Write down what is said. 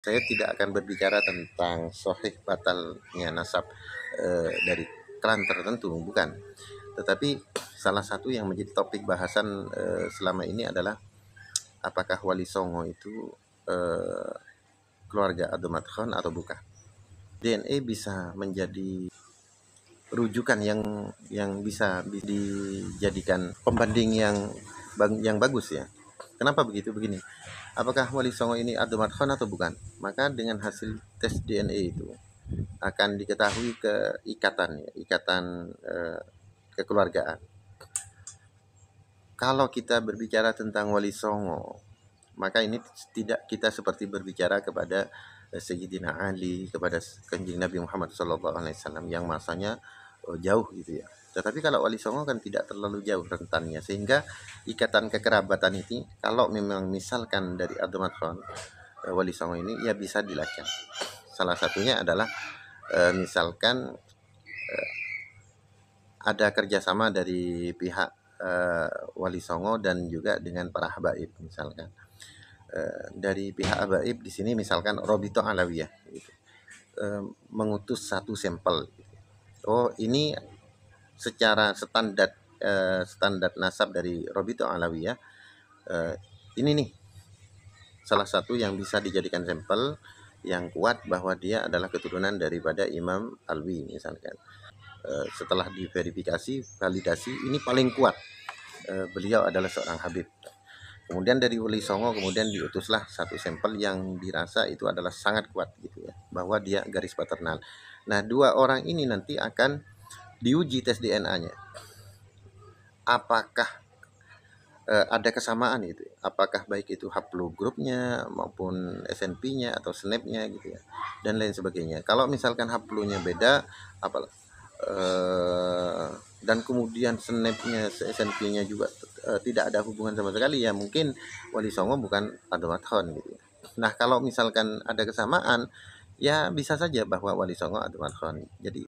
saya tidak akan berbicara tentang sohih batalnya nasab e, dari klan tertentu, bukan. Tetapi salah satu yang menjadi topik bahasan e, selama ini adalah apakah Wali Songo itu e, keluarga Adomat Khan atau bukan. DNA bisa menjadi rujukan yang yang bisa dijadikan pembanding yang yang bagus ya. Kenapa begitu? Begini. Apakah wali songo ini Abdul Madhon atau bukan? Maka dengan hasil tes DNA itu akan diketahui keikatan, ikatan ya, ikatan eh, kekeluargaan. Kalau kita berbicara tentang wali songo, maka ini tidak kita seperti berbicara kepada eh, Sayyidina Ali kepada Kanjeng Nabi Muhammad SAW yang masanya eh, jauh gitu ya tetapi kalau Wali Songo kan tidak terlalu jauh rentannya sehingga ikatan kekerabatan ini kalau memang misalkan dari Adumatron eh, Wali Songo ini ya bisa dilacak. Salah satunya adalah eh, misalkan eh, ada kerjasama dari pihak Wali Songo dan juga dengan para habaib misalkan. dari pihak habaib di sini misalkan Robito Alawiyah gitu. mengutus satu sampel. Oh ini secara standar uh, standar nasab dari Robito ya. Uh, ini nih salah satu yang bisa dijadikan sampel yang kuat bahwa dia adalah keturunan daripada Imam Alwi misalkan Uh, setelah diverifikasi validasi ini paling kuat uh, beliau adalah seorang Habib kemudian dari Wali Songo kemudian diutuslah satu sampel yang dirasa itu adalah sangat kuat gitu ya bahwa dia garis paternal nah dua orang ini nanti akan diuji tes DNA-nya. Apakah e, ada kesamaan itu Apakah baik itu haplogrupnya maupun SNP-nya atau SNP-nya e gitu ya dan lain sebagainya. Kalau misalkan haplo-nya beda, apalah eh, e, dan kemudian SNP-nya e SNP-nya juga e, tidak ada hubungan sama sekali ya mungkin Wali Songo bukan Adomathon gitu ya. Nah, kalau misalkan ada kesamaan ya bisa saja bahwa Wali Songo Adomathon. Jadi